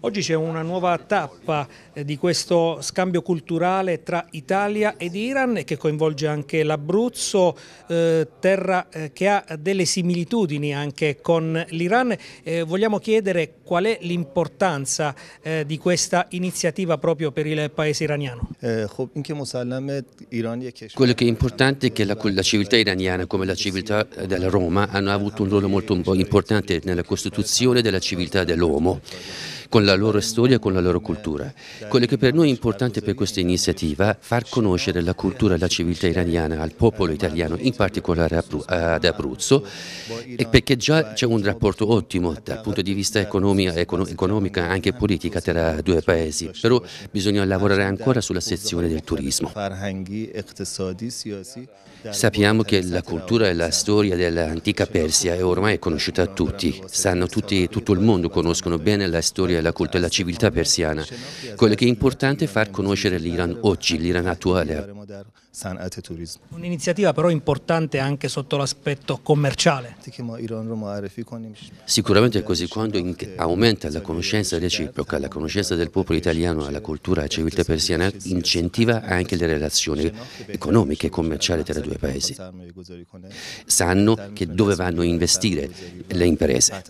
Oggi c'è una nuova tappa eh, di questo scambio culturale tra Italia ed Iran che coinvolge anche l'Abruzzo, eh, terra eh, che ha delle similitudini anche con l'Iran. vogliamo chiedere qual è l'importanza di questa iniziativa proprio per il paese iraniano. Quello che è importante è che la, la civiltà iraniana come la civiltà della Roma hanno avuto un ruolo molto importante nella costituzione della civiltà dell'uomo con la loro storia e con la loro cultura. Quello che per noi è importante per questa iniziativa è far conoscere la cultura e la civiltà iraniana al popolo italiano, in particolare ad Abruzzo, perché già c'è un rapporto ottimo dal punto di vista economico e anche politico tra due paesi, però bisogna lavorare ancora sulla sezione del turismo. Sappiamo che la cultura e la storia dell'antica Persia è ormai conosciuta a tutti, sanno tutti, tutto il mondo conoscono bene la storia storia, la cultura e la civiltà persiana. Quello che è importante è far conoscere l'Iran oggi, l'Iran attuale. صنعت توریسم Un'iniziativa però importante anche sotto l'aspetto commerciale. Sicuramente è così quando aumenta la conoscenza reciproca, la conoscenza del popolo italiano alla cultura e civiltà persiana incentiva anche le relazioni economiche e commerciali tra i due paesi. Sanno che dove vanno a investire le imprese.